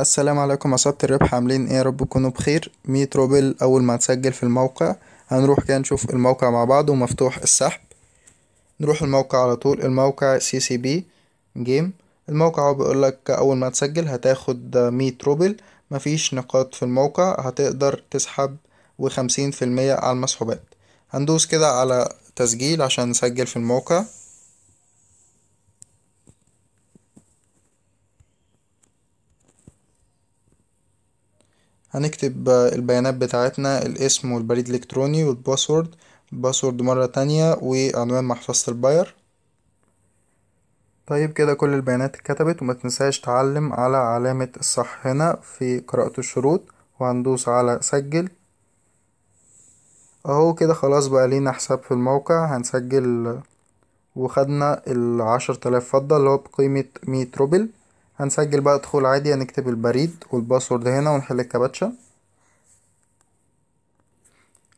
السلام عليكم عصابة الربح عاملين ايه يا رب تكونوا بخير مية روبل اول ما تسجل في الموقع هنروح كده نشوف الموقع مع بعض ومفتوح السحب نروح الموقع على طول الموقع سي سي بي جيم الموقع هو بيقولك اول ما تسجل هتاخد مية روبل مفيش نقاط في الموقع هتقدر تسحب وخمسين في المية على المسحوبات هندوس كده على تسجيل عشان نسجل في الموقع هنكتب آه، البيانات بتاعتنا الاسم والبريد الإلكتروني والباسورد الباسورد مرة تانية وعنوان محفظة الباير طيب كده كل البيانات اتكتبت وما تنساش تعلم على علامة الصح هنا في قراءة الشروط وهندوس على سجل اهو كده خلاص بقى لينا حساب في الموقع هنسجل آه، وخدنا العشر تلاف فضة اللي هو بقيمة مية روبل هنسجل بقى دخول عادي هنكتب البريد والباسورد هنا ونحل الكابتشا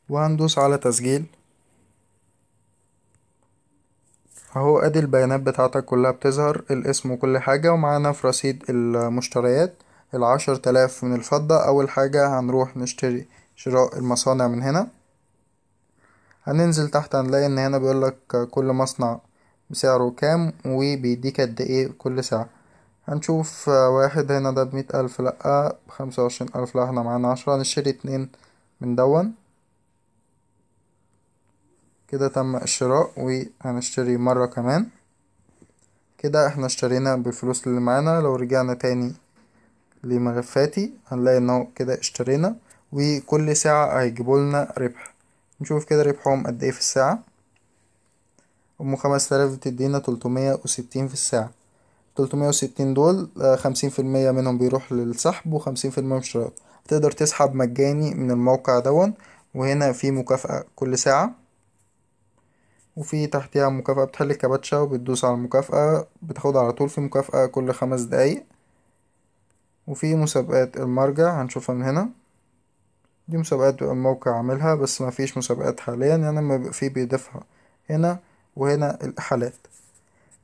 وهندوس على تسجيل اهو ادي البيانات بتاعتك كلها بتظهر الاسم وكل حاجة ومعانا في رصيد المشتريات العشر تلاف من الفضة اول حاجة هنروح نشتري شراء المصانع من هنا هننزل تحت هنلاقي ان هنا بيقولك كل مصنع بسعره كام وبيديك قد ايه كل ساعة هنشوف آه، واحد هنا ده بمية ألف لأ بخمسة وعشرين ألف لأ احنا معانا عشرة هنشتري اتنين من دون كده تم الشراء وهنشتري مرة كمان كده احنا اشترينا بالفلوس اللي معانا لو رجعنا تاني لملفاتي هنلاقي انه كده اشترينا وكل ساعة هيجيبولنا ربح نشوف كده ربحهم قد ايه في الساعة ام خمس تلاف بتدينا تلتمية وستين في الساعة 360 دول آه، خمسين في المية منهم بيروح للسحب وخمسين في المية من تقدر تسحب مجاني من الموقع دون وهنا في مكافأة كل ساعة وفي تحتها مكافأة بتحل الكباتشة وبتدوس على المكافأة بتاخد على طول في مكافأة كل خمس دقايق وفي مسابقات المرجع هنشوفها من هنا دي مسابقات الموقع عاملها بس مفيش مسابقات حاليا يعني ما في بيضيفها هنا وهنا الإحالات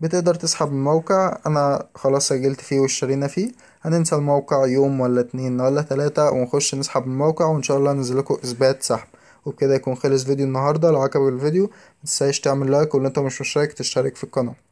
بتقدر تسحب الموقع انا خلاص سجلت فيه واشترينا فيه هننسى الموقع يوم ولا اتنين ولا تلاتة ونخش نسحب الموقع وان شاء الله ننزل لكم اثبات سحب وبكده يكون خلص فيديو النهارده لو عجبك الفيديو متنساش تعمل لايك ولو انت مش مشترك تشترك في القناه